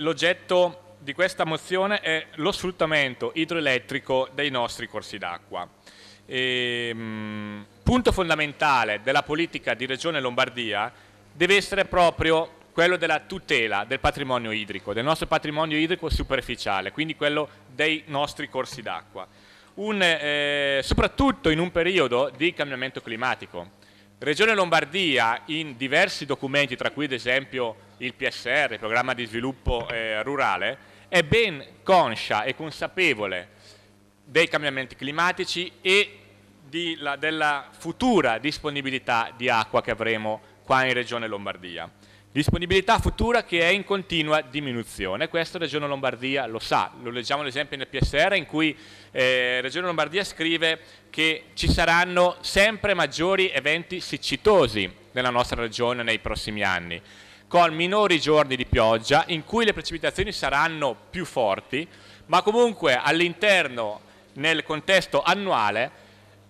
l'oggetto di questa mozione è lo sfruttamento idroelettrico dei nostri corsi d'acqua. Ehm, punto fondamentale della politica di Regione Lombardia deve essere proprio quello della tutela del patrimonio idrico, del nostro patrimonio idrico superficiale, quindi quello dei nostri corsi d'acqua, eh, soprattutto in un periodo di cambiamento climatico. Regione Lombardia in diversi documenti, tra cui ad esempio il PSR, il programma di sviluppo eh, rurale, è ben conscia e consapevole dei cambiamenti climatici e la, della futura disponibilità di acqua che avremo qua in Regione Lombardia. Disponibilità futura che è in continua diminuzione, questo Regione Lombardia lo sa, lo leggiamo ad esempio nel PSR in cui eh, Regione Lombardia scrive che ci saranno sempre maggiori eventi siccitosi nella nostra regione nei prossimi anni con minori giorni di pioggia in cui le precipitazioni saranno più forti, ma comunque all'interno, nel contesto annuale,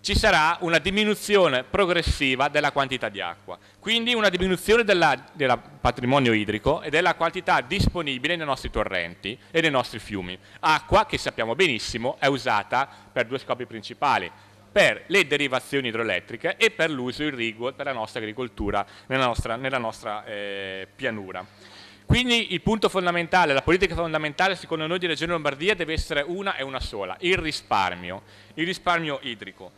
ci sarà una diminuzione progressiva della quantità di acqua, quindi una diminuzione del patrimonio idrico e della quantità disponibile nei nostri torrenti e nei nostri fiumi. Acqua che sappiamo benissimo è usata per due scopi principali, per le derivazioni idroelettriche e per l'uso irriguo per la nostra agricoltura nella nostra, nella nostra eh, pianura. Quindi il punto fondamentale, la politica fondamentale secondo noi di Regione Lombardia deve essere una e una sola, il risparmio, il risparmio idrico.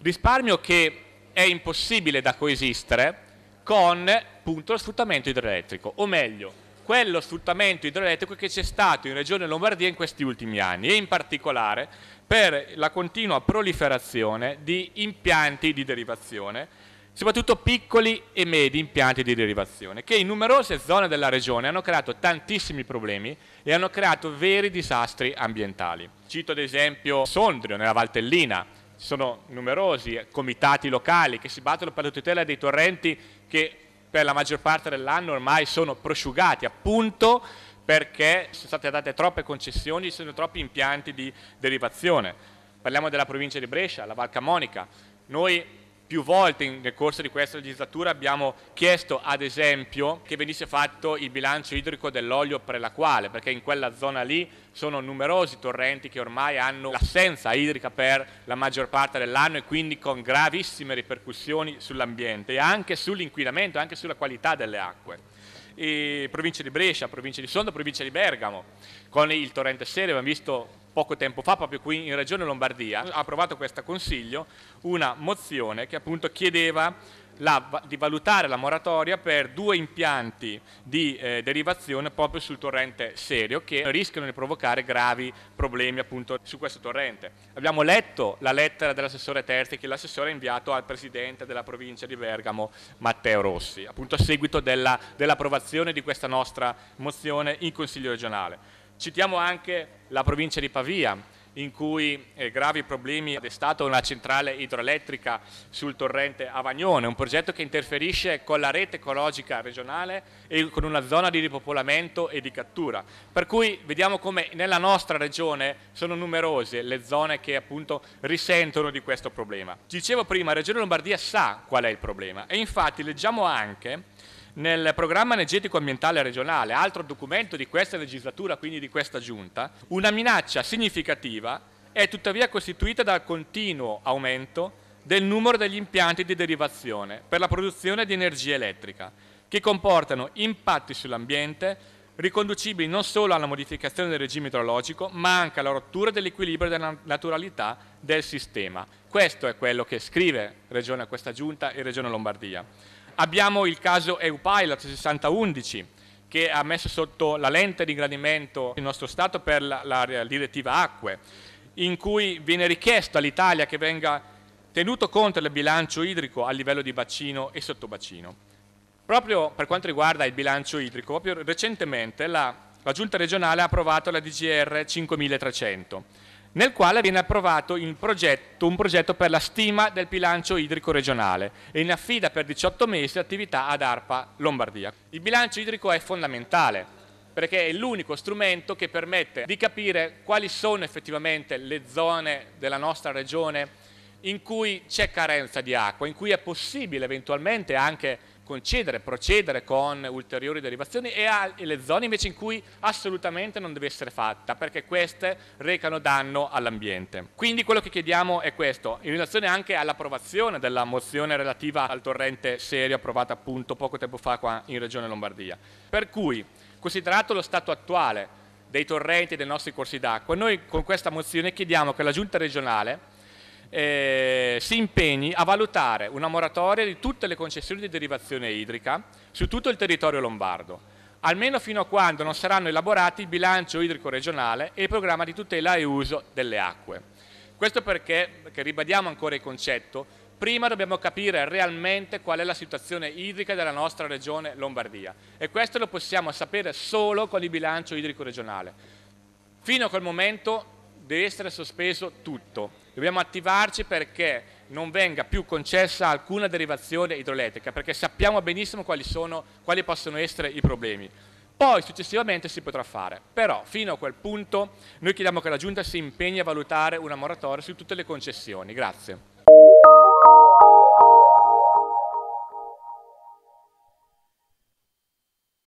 Risparmio che è impossibile da coesistere con appunto, lo sfruttamento idroelettrico, o meglio, quello sfruttamento idroelettrico che c'è stato in Regione Lombardia in questi ultimi anni e in particolare per la continua proliferazione di impianti di derivazione, soprattutto piccoli e medi impianti di derivazione, che in numerose zone della Regione hanno creato tantissimi problemi e hanno creato veri disastri ambientali. Cito ad esempio Sondrio nella Valtellina, ci sono numerosi comitati locali che si battono per la tutela dei torrenti che per la maggior parte dell'anno ormai sono prosciugati, appunto perché sono state date troppe concessioni, ci sono troppi impianti di derivazione. Parliamo della provincia di Brescia, la Val Camonica. Noi più volte nel corso di questa legislatura abbiamo chiesto, ad esempio, che venisse fatto il bilancio idrico dell'olio prelaquale, perché in quella zona lì sono numerosi torrenti che ormai hanno l'assenza idrica per la maggior parte dell'anno e quindi con gravissime ripercussioni sull'ambiente e anche sull'inquinamento, anche sulla qualità delle acque province di Brescia, provincia di Sondo, provincia di Bergamo, con il torrente Sere abbiamo visto poco tempo fa, proprio qui in Regione Lombardia, ha approvato questo Consiglio una mozione che appunto chiedeva la, di valutare la moratoria per due impianti di eh, derivazione proprio sul torrente serio che rischiano di provocare gravi problemi appunto su questo torrente. Abbiamo letto la lettera dell'assessore Terzi che l'assessore ha inviato al presidente della provincia di Bergamo Matteo Rossi, appunto a seguito dell'approvazione di questa nostra mozione in Consiglio regionale. Citiamo anche la provincia di Pavia, in cui eh, gravi problemi ha destato una centrale idroelettrica sul torrente Avagnone, un progetto che interferisce con la rete ecologica regionale e con una zona di ripopolamento e di cattura. Per cui vediamo come nella nostra regione sono numerose le zone che appunto risentono di questo problema. Dicevo prima, la Regione Lombardia sa qual è il problema e infatti leggiamo anche nel programma energetico ambientale regionale, altro documento di questa legislatura, quindi di questa giunta, una minaccia significativa è tuttavia costituita dal continuo aumento del numero degli impianti di derivazione per la produzione di energia elettrica, che comportano impatti sull'ambiente riconducibili non solo alla modificazione del regime idrologico, ma anche alla rottura dell'equilibrio e della naturalità del sistema. Questo è quello che scrive Regione, a questa giunta e Regione Lombardia. Abbiamo il caso EU-Pilot 6011 che ha messo sotto la lente di gradimento il nostro Stato per la, la direttiva acque, in cui viene richiesto all'Italia che venga tenuto conto del bilancio idrico a livello di bacino e sottobacino. Proprio per quanto riguarda il bilancio idrico, recentemente la, la Giunta regionale ha approvato la DGR 5300 nel quale viene approvato progetto, un progetto per la stima del bilancio idrico regionale e in affida per 18 mesi l'attività ad ARPA Lombardia. Il bilancio idrico è fondamentale perché è l'unico strumento che permette di capire quali sono effettivamente le zone della nostra regione in cui c'è carenza di acqua, in cui è possibile eventualmente anche concedere, procedere con ulteriori derivazioni e, a, e le zone invece in cui assolutamente non deve essere fatta perché queste recano danno all'ambiente. Quindi quello che chiediamo è questo, in relazione anche all'approvazione della mozione relativa al torrente serio approvata appunto poco tempo fa qua in Regione Lombardia. Per cui, considerato lo stato attuale dei torrenti e dei nostri corsi d'acqua, noi con questa mozione chiediamo che la Giunta regionale eh, si impegni a valutare una moratoria di tutte le concessioni di derivazione idrica su tutto il territorio lombardo, almeno fino a quando non saranno elaborati il bilancio idrico regionale e il programma di tutela e uso delle acque. Questo perché, perché ribadiamo ancora il concetto, prima dobbiamo capire realmente qual è la situazione idrica della nostra regione Lombardia e questo lo possiamo sapere solo con il bilancio idrico regionale. Fino a quel momento deve essere sospeso tutto. Dobbiamo attivarci perché non venga più concessa alcuna derivazione idroelettrica, perché sappiamo benissimo quali, sono, quali possono essere i problemi. Poi successivamente si potrà fare, però fino a quel punto noi chiediamo che la Giunta si impegni a valutare una moratoria su tutte le concessioni. Grazie.